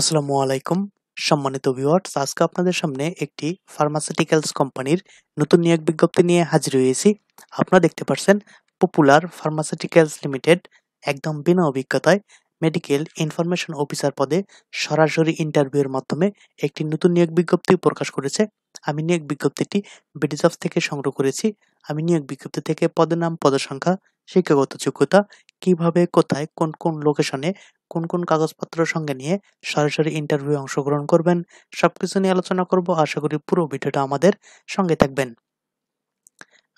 আসসালামু আলাইকুম সম্মানিত ভিউয়ার্স আজকে আপনাদের সামনে একটি ফার্মাসিউটিক্যালস কোম্পানির নতুন নিয়োগ বিজ্ঞপ্তি নিয়ে হাজির হয়েছি আপনারা দেখতে পাচ্ছেন পপুলার ফার্মাসিউটিক্যালস লিমিটেড একদম বিনা অভিজ্ঞতায় মেডিকেল ইনফরমেশন অফিসার পদে সরাসরি ইন্টারভিউর মাধ্যমে একটি নতুন নিয়োগ বিজ্ঞপ্তি প্রকাশ করেছে আমি নিয়োগ বিজ্ঞপ্তিটি বিডিজফ থেকে সংগ্রহ করেছি আমি নিয়োগ বিজ্ঞপ্তি থেকে পদের নাম পদসংখ্যা শিক্ষাগত যোগ্যতা কিভাবে কোথায় কোন কোন লোকেশনে কোন কোন কাগজপত্র সঙ্গে নিয়ে সরাসরি ইন্টারভিউ অংশগ্রহণ করবেন সব কিছু নিয়ে আলোচনা করব আশা করি পুরো ভিডিওটা আমাদের সঙ্গে থাকবেন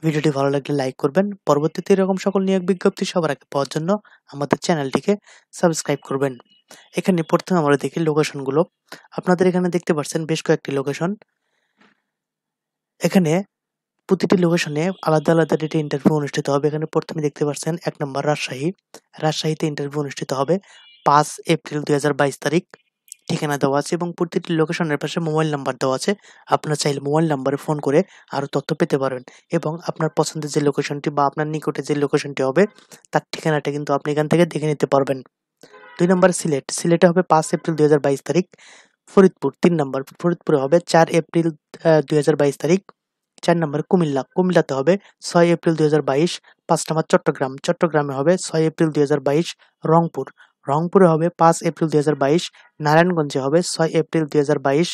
ভিডিওটি ভালো লাগলে লাইক করবেন পরবর্তীতে এরকম সকল নিয়োগ বিজ্ঞপ্তি সবার আগে পাওয়ার জন্য আমাদের চ্যানেলটিকে সাবস্ক্রাইব করবেন এখানে প্রথমে আমরা দেখি লোকেশনগুলো আপনাদের এখানে দেখতে পাচ্ছেন বেশ কয়েকটি লোকেশন এখানে প্রতিটি লোকেশনে আলাদা আলাদা ডেটে ইন্টারভিউ অনুষ্ঠিত হবে এখানে প্রথমে দেখতে পাচ্ছেন এক নম্বর রাজশাহী রাজশাহীতে ইন্টারভিউ অনুষ্ঠিত হবে পাঁচ এপ্রিল দুই তারিখ ঠিকানা দেওয়া আছে এবং প্রতিটি লোকেশনের পাশে মোবাইল নাম্বার দেওয়া আছে আপনার চাইলে মোবাইল নাম্বারে ফোন করে আরও তথ্য পেতে পারেন এবং আপনার পছন্দের যে লোকেশনটি বা আপনার নিকটে যে লোকেশনটি হবে তার ঠিকানাটা কিন্তু আপনি এখান থেকে দেখে নিতে পারবেন দুই নম্বর সিলেট সিলেটে হবে পাঁচ এপ্রিল দুই তারিখ ফরিদপুর তিন নম্বর ফরিদপুরে হবে চার এপ্রিল দুই তারিখ চার নম্বর কুমিল্লা কুমিল্লাতে হবে ছয় এপ্রিল দুই পাঁচ নম্বর চট্টগ্রাম চট্টগ্রামে হবে ছয় এপ্রিল দুই রংপুর রংপুরে হবে পাঁচ এপ্রিল দুই হাজার বাইশ নারায়ণগঞ্জে হবে ছয় এপ্রিল দুই হাজার বাইশ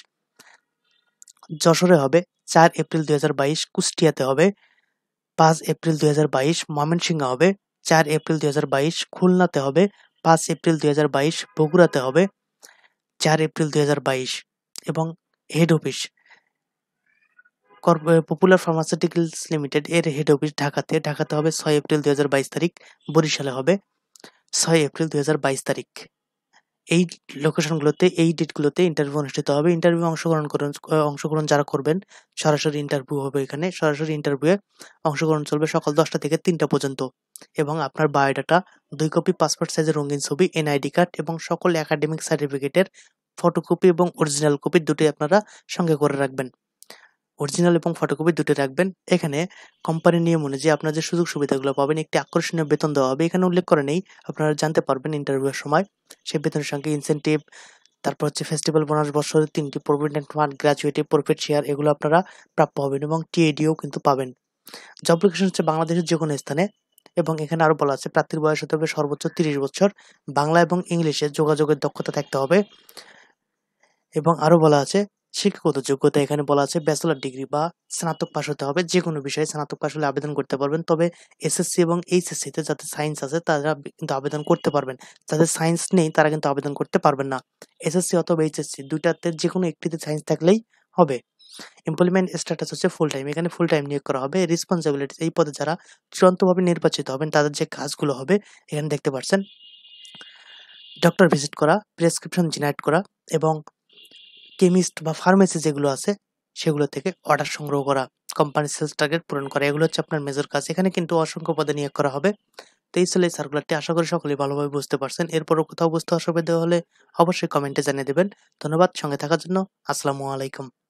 যশোরে হবে চার এপ্রিল দুই হাজার বাইশ কুষ্টিয়াতে হবে পাঁচ এপ্রিল দুই হাজার বাইশ ময়মনসিংহে হবে চার এপ্রিল দুই হাজার বাইশ খুলনাতে হবে পাঁচ এপ্রিল দুই হাজার বাইশ বগুড়াতে হবে চার এপ্রিল দুই হাজার বাইশ এবং head office popular pharmaceuticals limited এর হেড অফিস ঢাকাতে ঢাকাতে হবে ছয় এপ্রিল দুই হাজার বাইশ তারিখ বরিশালে হবে ছয় এপ্রিল দু তারিখ এই লোকেশনগুলোতে এই ডেটগুলোতে ইন্টারভিউ অনুষ্ঠিত হবে ইন্টারভিউ অংশগ্রহণ করুন অংশগ্রহণ যারা করবেন সরাসরি ইন্টারভিউ হবে এখানে সরাসরি ইন্টারভিউয়ে অংশগ্রহণ চলবে সকাল দশটা থেকে তিনটা পর্যন্ত এবং আপনার বায়োডাটা দুই কপি পাসপোর্ট সাইজের রঙিন ছবি এনআইডি কার্ড এবং সকল একাডেমিক সার্টিফিকেটের ফটোকপি এবং অরিজিনাল কপি দুটি আপনারা সঙ্গে করে রাখবেন অরিজিনাল এবং ফটোকপি দুটো রাখবেন এখানে কোম্পানির নিয়ম অনুযায়ী আপনার যে সুযোগ সুবিধাগুলো পাবেন একটি আকর্ষণীয় বেতন দেওয়া হবে এখানে উল্লেখ করে নেই আপনারা জানতে পারবেন ইন্টারভিউয়ের সময় সেই বেতনের সঙ্গে ইনসেন্টিভ তারপর হচ্ছে ফেস্টিভ্যাল বোনাস বছরের তিনটি provident fund gratuity profit share এগুলো আপনারা প্রাপ্য হবেন এবং টিএডিও কিন্তু পাবেন জব লোকেশন হচ্ছে বাংলাদেশের যে কোনো স্থানে এবং এখানে আরও বলা আছে প্রার্থীর বয়স হতে হবে সর্বোচ্চ তিরিশ বছর বাংলা এবং ইংলিশে যোগাযোগের দক্ষতা থাকতে হবে এবং আরও বলা আছে শিক্ষাগত যোগ্যতা এখানে বলা আছে ব্যাচেলার ডিগ্রি বা স্নাতক পাশ হতে হবে যে কোনো বিষয়ে স্নাতক পাশ হলে আবেদন করতে পারবেন তবে এসএসসি এবং এইচএসসিতে যাতে সায়েন্স আছে তারা কিন্তু আবেদন করতে পারবেন যাদের সায়েন্স নেই তারা কিন্তু আবেদন করতে পারবেন না এসএসসি অথবা এইচএসসি দুইটাতে যে কোনো একটিতে সায়েন্স থাকলেই হবে এমপ্লয়মেন্ট স্ট্যাটাস হচ্ছে ফুল টাইম এখানে ফুল টাইম নিয়োগ করা হবে রেসপন্সিবিলিটি এই পদে যারা চূড়ান্তভাবে নির্বাচিত হবেন তাদের যে কাজগুলো হবে এখানে দেখতে পাচ্ছেন ডক্টর ভিজিট করা প্রেসক্রিপশন জেনারেট করা এবং কেমিস্ট বা ফার্মেসি যেগুলো আছে সেগুলো থেকে অর্ডার সংগ্রহ করা কোম্পানির সেলস টার্গেট পূরণ করা এগুলো হচ্ছে আপনার মেজর কাজ এখানে কিন্তু অসংখ্য পদে নিয়োগ করা হবে তো এই সেলের সার্কুলারটি আশা করি সকলে ভালোভাবে বুঝতে পারছেন এরপরও কোথাও বুঝতে অসুবিধা হলে অবশ্যই কমেন্টে জানিয়ে দেবেন ধন্যবাদ সঙ্গে থাকার জন্য আসসালামু আলাইকুম